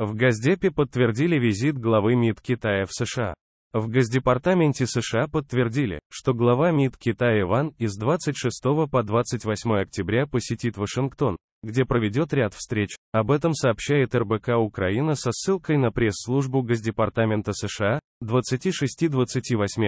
В Газдепе подтвердили визит главы МИД Китая в США. В Госдепартаменте США подтвердили, что глава МИД Китая Иван из 26 по 28 октября посетит Вашингтон, где проведет ряд встреч. Об этом сообщает РБК Украина со ссылкой на пресс-службу Госдепартамента США. 26-28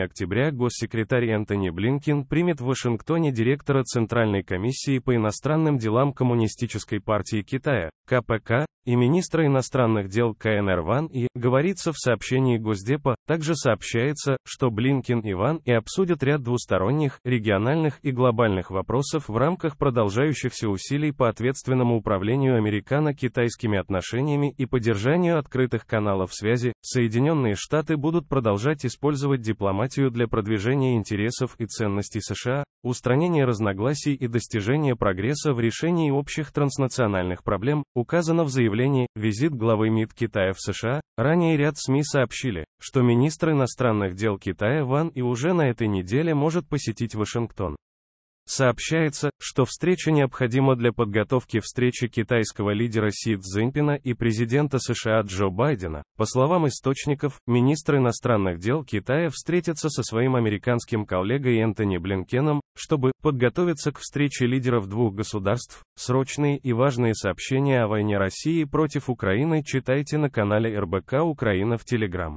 октября госсекретарь Энтони Блинкин примет в Вашингтоне директора Центральной комиссии по иностранным делам Коммунистической партии Китая, КПК и министра иностранных дел КНР Ван И, говорится в сообщении Госдепа, также сообщается, что Блинкин и Ван И обсудят ряд двусторонних, региональных и глобальных вопросов в рамках продолжающихся усилий по ответственному управлению американо-китайскими отношениями и поддержанию открытых каналов связи, Соединенные Штаты будут продолжать использовать дипломатию для продвижения интересов и ценностей США, устранение разногласий и достижение прогресса в решении общих транснациональных проблем, указано в заявлении «Визит главы МИД Китая в США». Ранее ряд СМИ сообщили, что министр иностранных дел Китая Ван и уже на этой неделе может посетить Вашингтон. Сообщается, что встреча необходима для подготовки встречи китайского лидера Си Цзиньпина и президента США Джо Байдена. По словам источников, министр иностранных дел Китая встретится со своим американским коллегой Энтони Блинкеном, чтобы подготовиться к встрече лидеров двух государств. Срочные и важные сообщения о войне России против Украины читайте на канале РБК Украина в Телеграм.